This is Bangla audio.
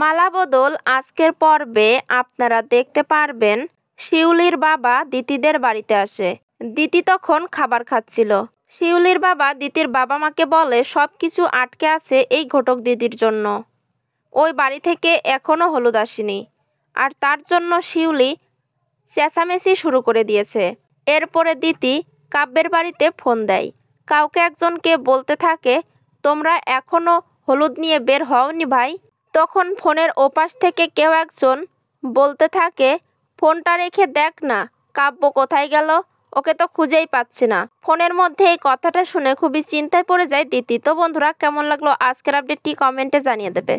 মালা বদল আজকের পর্বে আপনারা দেখতে পারবেন শিউলির বাবা দিতিদের বাড়িতে আসে দিতি তখন খাবার খাচ্ছিল শিউলির বাবা দিতির বাবা মাকে বলে সব কিছু আটকে আছে এই ঘটক দিদির জন্য ওই বাড়ি থেকে এখনও হলুদ আসেনি আর তার জন্য শিউলি চেঁচামেচি শুরু করে দিয়েছে এরপরে দিতি কাব্যের বাড়িতে ফোন দেয় কাউকে একজনকে বলতে থাকে তোমরা এখনও হলুদ নিয়ে বের হওনি ভাই তখন ফোনের ওপাশ থেকে কেউ একজন বলতে থাকে ফোনটা রেখে দেখ না কাব্য কোথায় গেল ওকে তো খুঁজেই পাচ্ছে না ফোনের মধ্যে এই কথাটা শুনে খুবই চিন্তায় পড়ে যায় দিতি তো বন্ধুরা কেমন লাগলো আজকের আপডেটটি কমেন্টে জানিয়ে দেবে